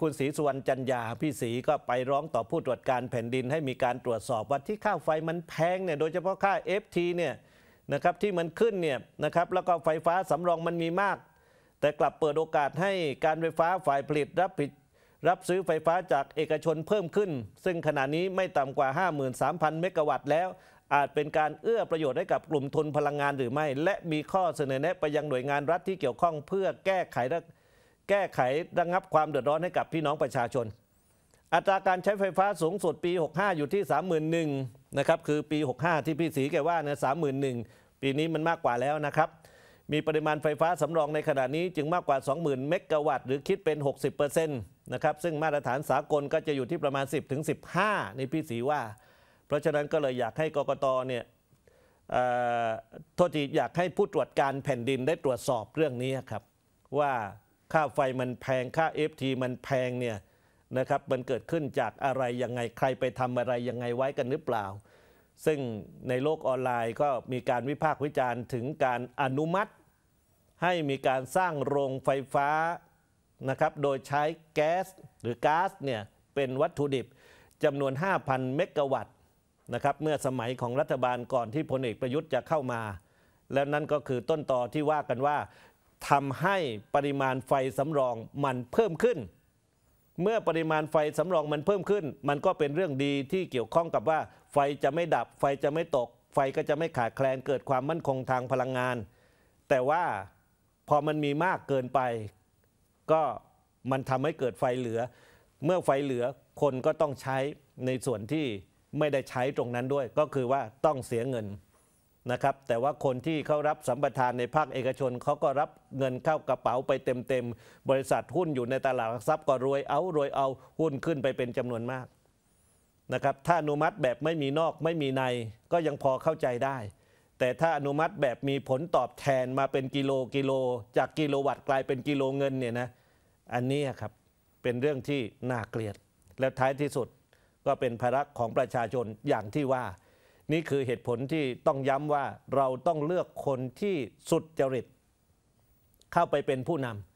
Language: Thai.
คุณศรีสุวรรณจันยาพี่ศรีก็ไปร้องต่อผู้ตรวจการแผ่นดิน ให้มีการตรวจสอบว่าที่ค่าไฟมันแพงเนี่ย โดยเฉพาะค่า FT เนี่ย นะครับที่มันขึ้นเนี่ยนะครับแล้วก็ไฟฟ้าสำรองมันมีมาก แต่กลับเปิดโอกาสให้การไฟฟ้าฝ่ายผลิตรับผิดรับซื้อไฟฟ้าจากเอกชนเพิ่มขึ้น ซึ่งขณะนี้ไม่ต่ำกว่า 53,000 เมกะวัตต์แล้ว อาจเป็นการเอื้อประโยชน์ให้กับกลุ่มทุนพลังงานหรือไม่ และมีข้อเสนอแนะไปยังหน่วยงานรัฐที่เกี่ยวข้องเพื่อแก้ไขแก้ไขระงงับความเดือดร้อนให้กับพี่น้องประชาชน อัตราการใช้ไฟฟ้าสูงสุดปี 65 อยู่ที่31,000นะครับคือปี65ที่พี่สีแกว่าเนี่ยสาม0 0ปีนี้มันมากกว่าแล้วนะครับ มีปริมาณไฟฟ้าสำรองในขณะนี้จึงมากกว่า 20,000เมกะวัตต์หรือคิดเป็น60%นะครับซึ่งมาตรฐานสากลก็จะอยู่ที่ประมาณ 10-15 ในพี่สีว่า เพราะฉะนั้นก็เลยอยากให้กกตเนี่ยโทษทีอยากให้ผู้ตรวจการแผ่นดินได้ตรวจสอบเรื่องนี้ครับว่าค่าไฟมันแพงค่า FT มันแพงเนี่ยนะครับมันเกิดขึ้นจากอะไรยังไงใครไปทำอะไรยังไงไว้กันหรือเปล่า ซึ่งในโลกออนไลน์ ก็มีการวิพากษ์วิจารณ์ถึงการอนุมัติ ให้มีการสร้างโรงไฟฟ้านะครับโดยใช้แก๊สหรือก๊าซเนี่ยเป็นวัตถุดิบจำนวน5,000 เมกะวัตต์นะครับเมื่อสมัยของรัฐบาลก่อนที่พลเอกประยุทธ์จะเข้ามา แล้วนั่นก็คือต้นต่อที่ว่ากันว่าทำให้ปริมาณไฟสำรองมันเพิ่มขึ้น เมื่อปริมาณไฟสำรองมันเพิ่มขึ้น มันก็เป็นเรื่องดีที่เกี่ยวข้องกับว่า ไฟจะไม่ดับ ไฟจะไม่ตก ไฟก็จะไม่ขาดแคลนเกิดความมั่นคงทางพลังงาน แต่ว่าพอมันมีมากเกินไป ก็มันทำให้เกิดไฟเหลือ เมื่อไฟเหลือคนก็ต้องใช้ในส่วนที่ไม่ได้ใช้ตรงนั้นด้วย ก็คือว่าต้องเสียเงินนะครับแต่ว่าคนที่เขารับสัมปทานในภาคเอกชนเขาก็รับเงินเข้ากระเป๋าไปเต็มๆบริษัทหุ้นอยู่ในตลาดหลักทรัพย์ก็รวยเอารวยเอาหุ้นขึ้นไปเป็นจำนวนมากนะครับถ้าอนุมัติแบบไม่มีนอกไม่มีในก็ยังพอเข้าใจได้ แต่ถ้าอนุมัติแบบมีผลตอบแทนมาเป็นกิโลกิโล จากกิโลวัตต์กลายเป็นกิโลเงินเนี่ยนะอันนี้ครับเป็นเรื่องที่น่าเกลียด และท้ายที่สุดก็เป็นภาระของประชาชนอย่างที่ว่านี่คือเหตุผลที่ต้องย้ำว่าเราต้องเลือกคนที่สุดจริต เข้าไปเป็นผู้นำ